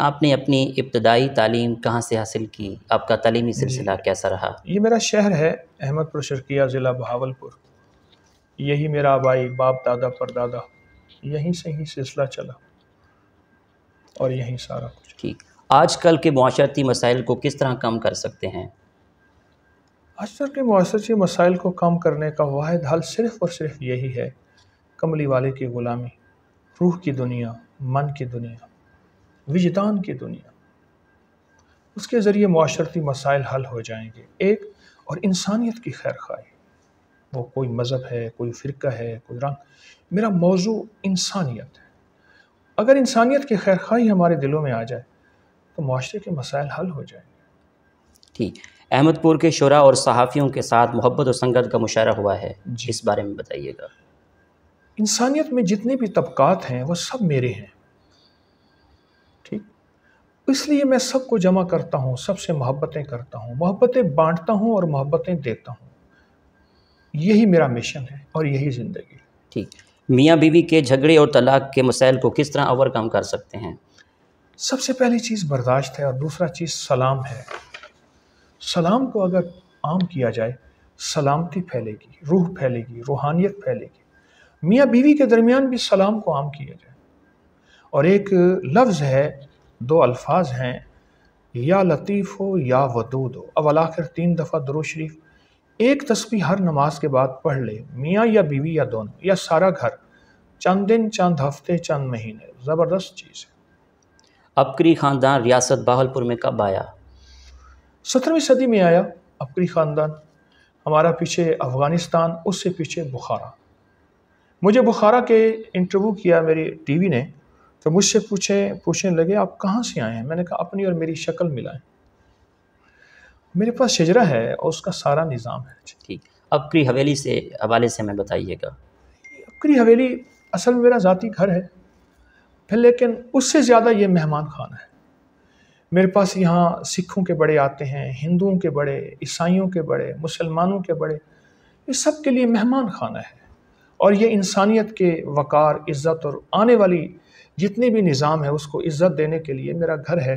आपने अपनी इब्तदाई तालीम कहाँ से हासिल की आपका तलीमी सिलसिला कैसा रहा ये मेरा शहर है अहमदपुर शर्किया ज़िला बहावलपुर यही मेरा आबाई बाप दादा परदादा यहीं से ही सिलसिला चला और यहीं सारा कुछ ठीक आजकल के माशरती मसाइल को किस तरह कम कर सकते हैं आजकल के माशरती मसाइल को कम करने का वाद हल सिर्फ़ और सिर्फ यही है कमली वाले की ग़ुलामी रूह की दुनिया मन की दुनिया विजदान की दुनिया उसके ज़रिए माशरती मसाइल हल हो जाएंगे एक और इंसानियत की खैर खाई वो कोई मज़हब है कोई फ़िरका है कोई रंग मेरा मौजू इंसानियत है अगर इंसानियत की खैर खाई हमारे दिलों में आ जाए तो माशरे के मसाइल हल हो जाएंगे ठीक अहमदपुर के शुरा और सहाफ़ियों के साथ मोहब्बत और संगत का मुशारा हुआ है जिस बारे में बताइएगा इंसानियत में जितने भी तबक़ात हैं वह सब मेरे हैं ठीक इसलिए मैं सबको जमा करता हूँ सबसे मोहब्बतें करता हूँ मोहब्बतें बांटता हूँ और मोहब्बतें देता हूँ यही मेरा मिशन है और यही ज़िंदगी ठीक मियाँ बीवी के झगड़े और तलाक के मसाइल को किस तरह ओवरकम कर सकते हैं सबसे पहली चीज़ बर्दाश्त है और दूसरा चीज़ सलाम है सलाम को अगर आम किया जाए सलामती फैलेगी रूह फैलेगी रूहानियत फैलेगी मियाँ बीवी के दरमियान भी सलाम को आम किया जाए और एक लफ्ज़ है दो अल्फाज हैं या लतीफ़ हो या वदूद हो अब आखिर तीन दफ़ा दरो शरीफ एक तस्वीर हर नमाज के बाद पढ़ ले मियाँ या बीवी या दोनों या सारा घर चंद दिन चंद हफ्ते चंद महीने ज़बरदस्त चीज़ है अबकरी ख़ानदान रियासत बाहलपुर में कब आया सत्रहवीं सदी में आया अबकरी ख़ानदान हमारा पीछे अफ़गानिस्तान उससे पीछे बुखारा मुझे बुखारा के इंटरव्यू किया मेरी टीवी ने तो मुझसे पूछे पूछने लगे आप कहाँ से आए हैं मैंने कहा अपनी और मेरी शक्ल मिलाएं मेरे पास शजरा है और उसका सारा निज़ाम है ठीक अबकरी हवेली से हवाले से हमें बताइएगा अबकरी हवेली असल में मेरा ज़ाती घर है फिर लेकिन उससे ज़्यादा ये मेहमान खाना है मेरे पास यहाँ सिखों के बड़े आते हैं हिंदुओं के बड़े ईसाइयों के बड़े मुसलमानों के बड़े ये सब के लिए मेहमान खाना है और ये इंसानियत के वक़ार इज़्ज़त और आने वाली जितने भी निज़ाम है उसको इज़्ज़त देने के लिए मेरा घर है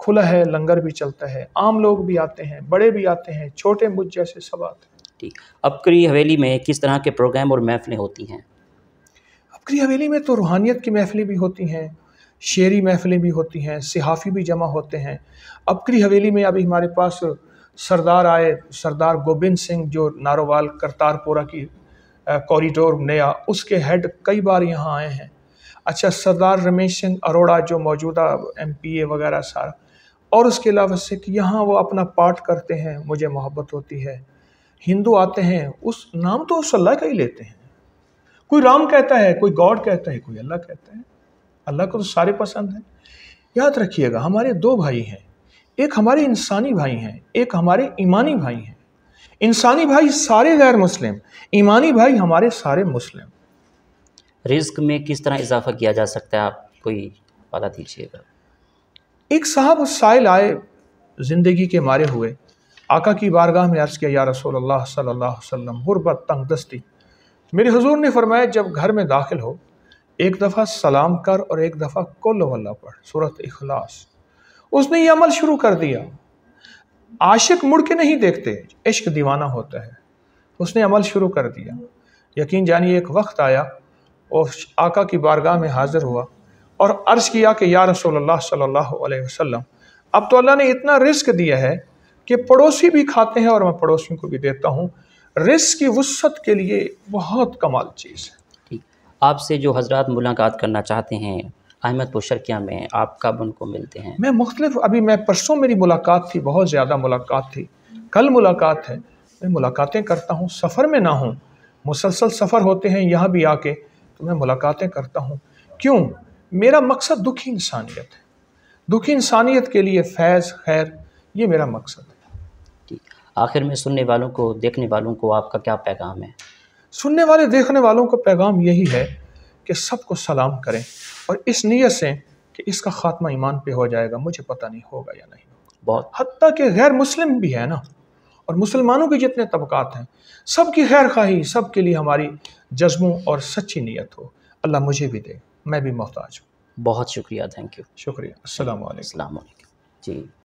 खुला है लंगर भी चलता है आम लोग भी आते हैं बड़े भी आते हैं छोटे मुझ जैसे सब आते हैं ठीक अबकरी हवेली में किस तरह के प्रोग्राम और महफ़िलें होती हैं अबकरी हवेली में तो रूहानियत की महफ़िलें भी होती हैं शेरी महफ़िलें भी होती हैं सहाफ़ी भी जमा होते हैं अबकरी हवेली में अभी हमारे पास सरदार आए सरदार गोबिंद सिंह जो नारोवाल करतारपुरा की कॉरिडोर नया उसके हेड कई बार यहाँ आए हैं अच्छा सरदार रमेश सिंह अरोड़ा जो मौजूदा एम पी ए वगैरह सारा और उसके अलावा सिख यहाँ वो अपना पाठ करते हैं मुझे मोहब्बत होती है हिंदू आते हैं उस नाम तो उस अल्लाह का ही लेते हैं कोई राम कहता है कोई गॉड कहता है कोई अल्लाह कहता है अल्लाह को तो सारे पसंद हैं याद रखिएगा हमारे दो भाई हैं एक हमारे इंसानी भाई हैं एक हमारे ईमानी भाई हैं इंसानी भाई सारे गैर मुस्लिम ईमानी भाई हमारे सारे मुस्लिम रिस्क में किस तरह इजाफा किया जा सकता है आप कोई पता दीजिएगा एक साहब उस साइल आए ज़िंदगी के मारे हुए आका की बारगाह में अर्ज़ किया या रसूल अल्लाह सल्लल्लाहु अलैहि वसल्लम गुरबत तंग दस्ती मेरे हुजूर ने फरमाया जब घर में दाखिल हो एक दफ़ा सलाम कर और एक दफ़ा कुल वल्ला पढ़ सूरत इखलास उसने ये अमल शुरू कर दिया आशिक मुड़ के नहीं देखते इश्क दीवाना होता है उसने अमल शुरू कर दिया यकीन जानिए एक वक्त आया और आका की बारगाह में हाज़िर हुआ और अर्ज़ किया कि या रसोल्ला सल्लल्लाहु अलैहि वसल्लम अब तो अल्लाह ने इतना रिस्क दिया है कि पड़ोसी भी खाते हैं और मैं पड़ोसियों को भी देता हूँ रिस्क की वसत के लिए बहुत कमाल चीज़ है ठीक आपसे जो हजरत मुलाकात करना चाहते हैं अहमद शर्किया में आप कब उनको मिलते हैं मैं मुख्तलिफ अभी मैं परसों मेरी मुलाकात थी बहुत ज़्यादा मुलाकात थी कल मुलाकात है मैं मुलाकातें करता हूँ सफ़र में ना हूँ मुसलसल सफ़र होते हैं यहाँ भी आके तो मैं मुलाकातें करता हूँ क्यों मेरा मकसद दुखी इंसानियत है दुखी इंसानियत के लिए फैज़ खैर ये मेरा मकसद है ठीक आखिर में सुनने वालों को देखने वालों को आपका क्या पैगाम है सुनने वाले देखने वालों का पैगाम यही है कि सबको सलाम करें और इस नीयत से कि इसका ख़ात्मा ईमान पे हो जाएगा मुझे पता नहीं होगा या नहीं बहुत हती कि गैर मुस्लिम भी है ना और मुसलमानों के जितने तबक़ात हैं सब की खैर खाही सब के लिए हमारी जज्बों और सच्ची नीयत हो अल्लाह मुझे भी दे मैं भी मोहताज हूँ बहुत शुक्रिया थैंक यू शुक्रिया असल जी